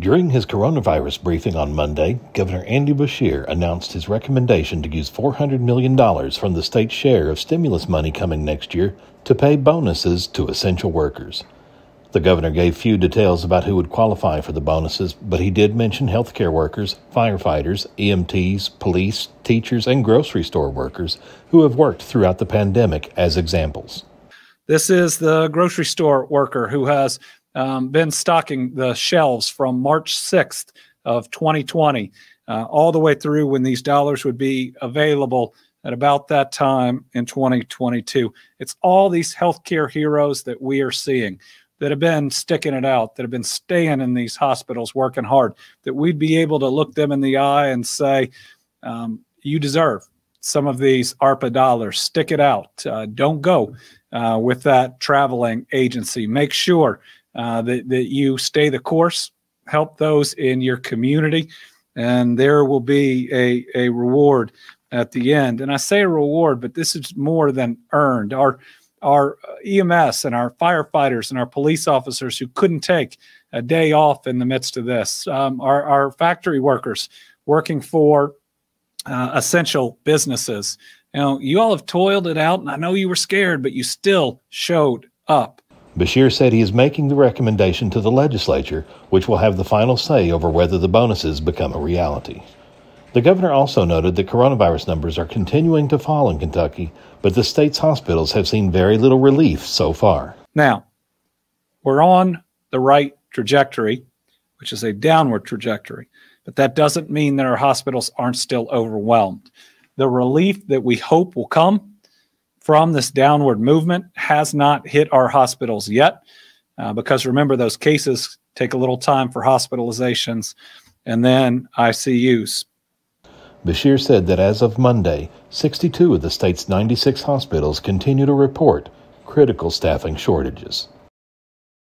During his coronavirus briefing on Monday, Governor Andy Bashir announced his recommendation to use $400 million from the state's share of stimulus money coming next year to pay bonuses to essential workers. The governor gave few details about who would qualify for the bonuses, but he did mention healthcare workers, firefighters, EMTs, police, teachers, and grocery store workers who have worked throughout the pandemic as examples. This is the grocery store worker who has um, been stocking the shelves from March 6th of 2020 uh, all the way through when these dollars would be available at about that time in 2022. It's all these healthcare heroes that we are seeing that have been sticking it out, that have been staying in these hospitals working hard, that we'd be able to look them in the eye and say, um, you deserve some of these ARPA dollars. Stick it out. Uh, don't go uh, with that traveling agency. Make sure uh, that, that you stay the course, help those in your community, and there will be a, a reward at the end. And I say a reward, but this is more than earned. Our our EMS and our firefighters and our police officers who couldn't take a day off in the midst of this, um, our, our factory workers working for uh, essential businesses. You know, you all have toiled it out, and I know you were scared, but you still showed up. Bashir said he is making the recommendation to the legislature, which will have the final say over whether the bonuses become a reality. The governor also noted that coronavirus numbers are continuing to fall in Kentucky, but the state's hospitals have seen very little relief so far. Now, we're on the right trajectory, which is a downward trajectory, but that doesn't mean that our hospitals aren't still overwhelmed. The relief that we hope will come from this downward movement has not hit our hospitals yet, uh, because remember, those cases take a little time for hospitalizations and then ICUs. Bashir said that as of Monday, 62 of the state's 96 hospitals continue to report critical staffing shortages.